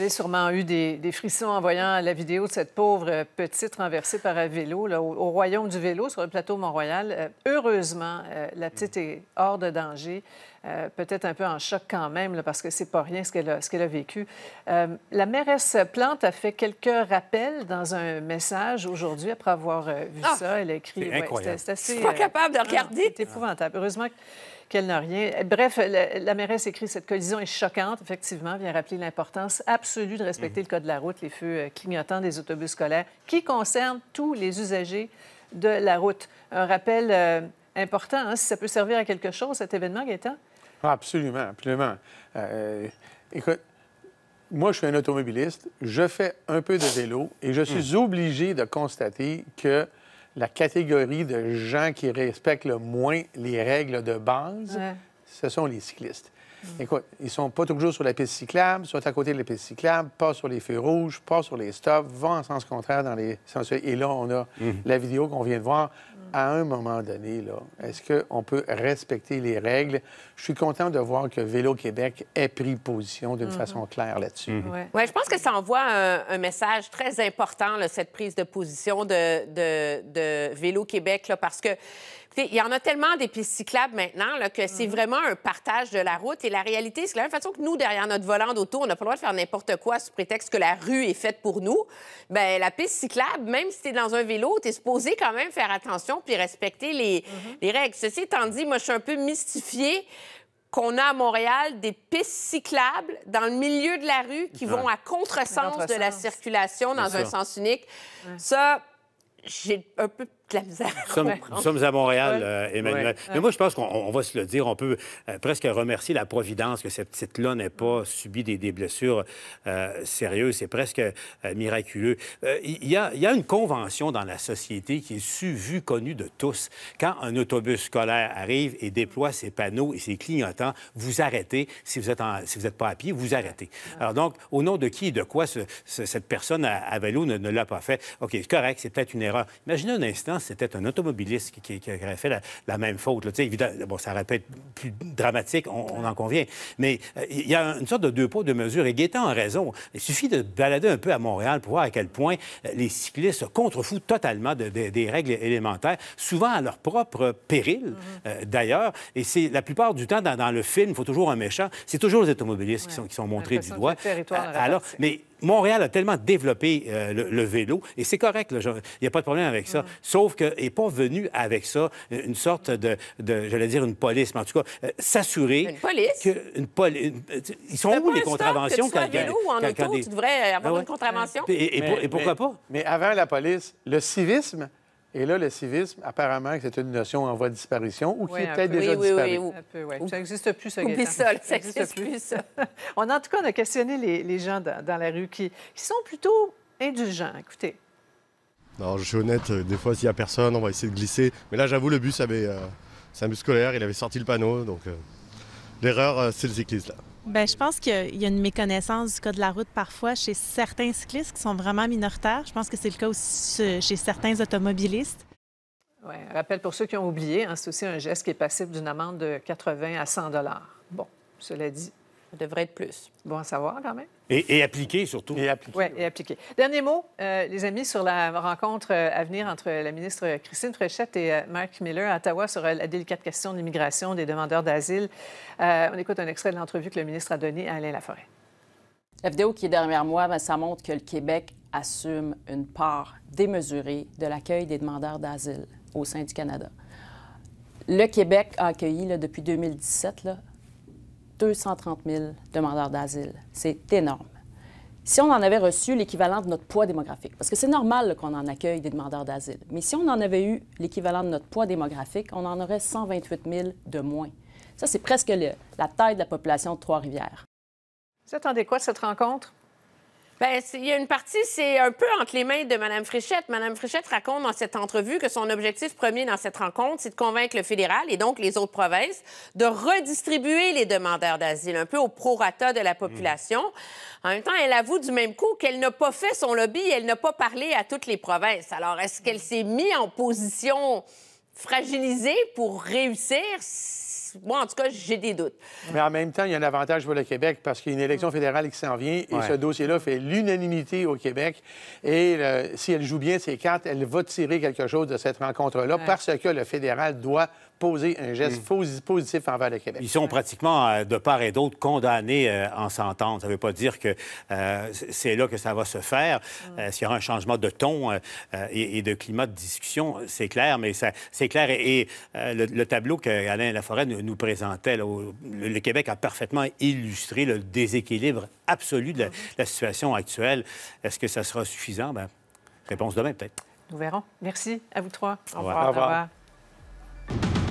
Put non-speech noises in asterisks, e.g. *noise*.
avez sûrement eu des, frissons en voyant la vidéo de cette pauvre euh, petite renversée par un vélo là, au, royaume du vélo sur le plateau Mont-Royal. Euh, heureusement, euh, la petite est hors de danger. peut-être un peu en choc quand même, parce que c'est pas rien ce qu'elle a, a vécu. la mairesse Plante a fait quelques rappels dans un message aujourd'hui après avoir vu ah! ça. Elle a écrit. C'est assez, pas capable de regarder. C'est épouvantable. Heureusement qu'elle n'a rien. Bref, la, la, mairesse écrit cette collision est choquante, effectivement, vient rappeler l'importance absolue de respecter le code de la route, les feux euh, clignotants des autobus scolaires, qui concernent tous les usagers de la route. Un rappel euh, important, hein, si ça peut servir à quelque chose, cet événement, Gaëtan? Ah, absolument, absolument. Euh, écoute, moi, je suis un automobiliste, je fais un peu de vélo et je suis hmm. obligé de constater que la catégorie de gens qui respectent le moins les règles de base, ce sont les cyclistes. Mm. Écoute, ils sont pas toujours sur la piste cyclable, Soit à côté de la piste cyclable, pas sur les feux rouges, pas sur les stops, vont en sens contraire dans les sens. Et là, on a mm. la vidéo qu'on vient de voir. À un moment donné, là, est-ce qu'on peut respecter les règles? Je suis content de voir que Vélo Québec ait pris position d'une mm-hmm. façon claire là-dessus. Mm-hmm. Oui, ouais, je pense que ça envoie un, message très important, cette prise de position de, de Vélo Québec, là, parce que il y en a tellement des pistes cyclables maintenant là, que c'est mm. vraiment un partage de la route. Et la réalité, c'est que la même façon que nous, derrière notre volant d'auto, on n'a pas le droit de faire n'importe quoi sous prétexte que la rue est faite pour nous. Bien, la piste cyclable, même si tu es dans un vélo, tu es supposé quand même faire attention puis respecter mm-hmm. les, règles. Ceci étant dit, moi, je suis un peu mystifiée qu'on a à Montréal des pistes cyclables dans le milieu de la rue qui vont à contresens de la circulation dans un sens unique. Ça, j'ai un peu nous sommes, à Montréal, euh, Emmanuel. Mais moi, je pense qu'on va se le dire, on peut euh, presque remercier la Providence que cette petite-là n'ait pas subi des, blessures euh, sérieuses. C'est presque miraculeux. Il y, a une convention dans la société qui est su, vue, connue de tous. Quand un autobus scolaire arrive et déploie ses panneaux et ses clignotants, vous arrêtez. Si vous êtes si vous n'êtes pas à pied, vous arrêtez. Alors donc, au nom de qui et de quoi cette personne à, vélo ne, ne l'a pas fait? OK, c'est correct, c'est peut-être une erreur. Imaginez un instant c'était un automobiliste qui, qui, aurait fait la, même faute. sais, Évidemment, bon, ça aurait pu être plus dramatique, on, en convient. Mais euh, il y a une sorte de deux poids, deux mesures. Et Gaétan a raison. Il suffit de balader un peu à Montréal pour voir à quel point euh, les cyclistes se contrefouent totalement des règles élémentaires, souvent à leur propre péril, mhm. euh, d'ailleurs. Et c'est la plupart du temps, dans, le film, il faut toujours un méchant. C'est toujours les automobilistes qui, sont, qui sont montrés du doigt. Alors, mais Montréal a tellement développé euh, le, vélo, et c'est correct, il n'y a pas de problème avec ça. Sauf qu'il n'est pas venu avec ça une sorte de, de j'allais dire, une police, mais en tout cas, euh, s'assurer... Une police? une euh, Ils sont où, les contraventions? tu quand, vélo en auto, tu devrais avoir ah une contravention. Et, pourquoi pas? Mais avant la police, le civisme et là, le civisme, apparemment, c'est une notion en voie de disparition ou qui est peut-être déjà oui, disparue. Oui, un peu, Ça n'existe plus, ça, Oublie ça, ça n'existe plus, ça. *laughs* on, en tout cas, on a questionné les, gens dans, la rue qui, sont plutôt indulgents. Écoutez. Non, je suis honnête, euh, des fois, s'il n'y a personne, on va essayer de glisser. Mais là, j'avoue, le bus avait. Euh, c'est un bus scolaire, il avait sorti le panneau, donc euh, l'erreur, c'est le cycliste, là. Bien, je pense qu'il y a une méconnaissance du code de la route parfois chez certains cyclistes qui sont vraiment minoritaires. Je pense que c'est le cas aussi chez certains automobilistes. Oui, rappel pour ceux qui ont oublié, hein, c'est aussi un geste qui est passible d'une amende de 80 à 100 Bon, cela dit, devrait être plus. Bon à savoir quand même. Et, et appliqué surtout. Et appliqué. Oui, et appliqué. Dernier mot, euh, les amis, sur la rencontre euh, à venir entre la ministre Christine Fréchette et euh, Mark Miller à Ottawa sur la délicate question de l'immigration des demandeurs d'asile. on écoute un extrait de l'entrevue que le ministre a donnée à Alain Laforêt. La vidéo qui est derrière moi, ben, ça montre que le Québec assume une part démesurée de l'accueil des demandeurs d'asile au sein du Canada. Le Québec a accueilli depuis 2017 là, 230 000 demandeurs d'asile. C'est énorme. Si on en avait reçu l'équivalent de notre poids démographique, parce que c'est normal qu'on en accueille des demandeurs d'asile, mais si on en avait eu l'équivalent de notre poids démographique, on en aurait 128 000 de moins. Ça, c'est presque la taille de la population de Trois-Rivières. Vous attendez quoi de cette rencontre? Bien, il y a une partie, c'est un peu entre les mains de Mme frichette Mme frichette raconte dans cette entrevue que son objectif premier dans cette rencontre, c'est de convaincre le fédéral et donc les autres provinces de redistribuer les demandeurs d'asile un peu au prorata de la population. Mmh. En même temps, elle avoue du même coup qu'elle n'a pas fait son lobby, elle n'a pas parlé à toutes les provinces. Alors, est-ce qu'elle s'est mise en position fragilisée pour réussir? Moi, en tout cas, j'ai des doutes. Mais en même temps, il y a un avantage pour le Québec parce qu'il y a une élection fédérale qui s'en vient et ce dossier-là fait l'unanimité au Québec. Et euh, si elle joue bien ses cartes, elle va tirer quelque chose de cette rencontre-là parce que le fédéral doit poser un geste mm. positif envers le Québec. Ils sont pratiquement, euh, de part et d'autre, condamnés euh, en s'entendant. Ça ne veut pas dire que c'est là que ça va se faire. S'il y aura un changement de ton et, de climat de discussion, c'est clair, mais c'est clair. Et, le, tableau qu'Alain Laforêt nous, nous présentait. le Québec a parfaitement illustré le déséquilibre absolu de la, situation actuelle. Est-ce que ça sera suffisant? Ben, réponse demain, peut-être. Nous verrons. Merci à vous trois. Au revoir.